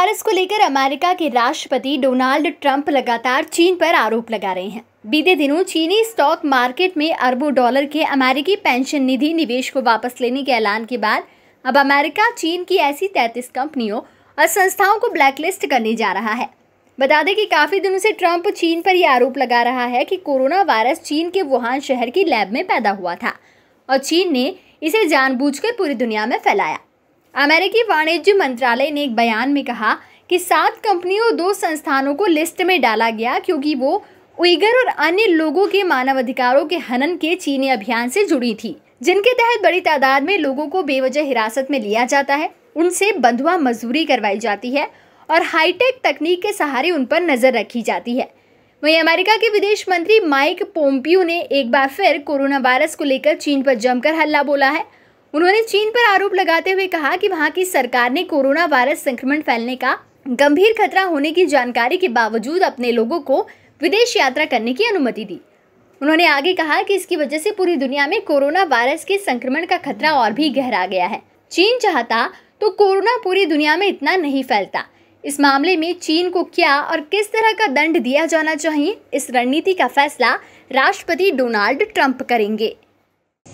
virus को लेकर America के राष्ट्रपति डोनाल्ड ट्रंप लगातार चीन पर आरोप लगा रहे हैं बीते दिनों चीनी स्टॉक मार्केट में अरबों डॉलर के अमेरिकी पेंशन निधि निवेश को वापस लेने के ऐलान के बाद अब अमेरिका चीन की ऐसी तैंतीस कंपनियों और संस्थाओं को ब्लैकलिस्ट करने जा रहा है बता दें कि काफ़ी दिनों से ट्रंप चीन पर यह आरोप लगा रहा है कि कोरोना वायरस चीन के वुहान शहर की लैब में पैदा हुआ था और चीन ने इसे जानबूझकर पूरी दुनिया में फैलाया अमेरिकी वाणिज्य मंत्रालय ने एक बयान में कहा कि सात कंपनियों और दो संस्थानों को लिस्ट में डाला गया क्योंकि वो उइगर और अन्य लोगों के मानवाधिकारों के हनन के चीनी अभियान से जुड़ी थी जिनके तहत बड़ी तादाद में लोगों को बेवजह हिरासत में लिया जाता है उनसे बंधुआ मजदूरी करवाई जाती है और हाईटेक तकनीक के सहारे उन पर नज़र रखी जाती है वहीं अमेरिका के विदेश मंत्री माइक पोम्पियो ने एक बार फिर कोरोना वायरस को लेकर चीन पर जमकर हल्ला बोला है उन्होंने चीन पर आरोप लगाते हुए कहा कि वहां की सरकार ने कोरोना वायरस संक्रमण फैलने का गंभीर खतरा होने की जानकारी के बावजूद अपने लोगों को विदेश यात्रा करने की अनुमति दी उन्होंने आगे कहा कि इसकी वजह से पूरी दुनिया में कोरोना वायरस के संक्रमण का खतरा और भी गहरा गया है चीन चाहता तो कोरोना पूरी दुनिया में इतना नहीं फैलता इस मामले में चीन को क्या और किस तरह का दंड दिया जाना चाहिए इस रणनीति का फैसला राष्ट्रपति डोनाल्ड ट्रंप करेंगे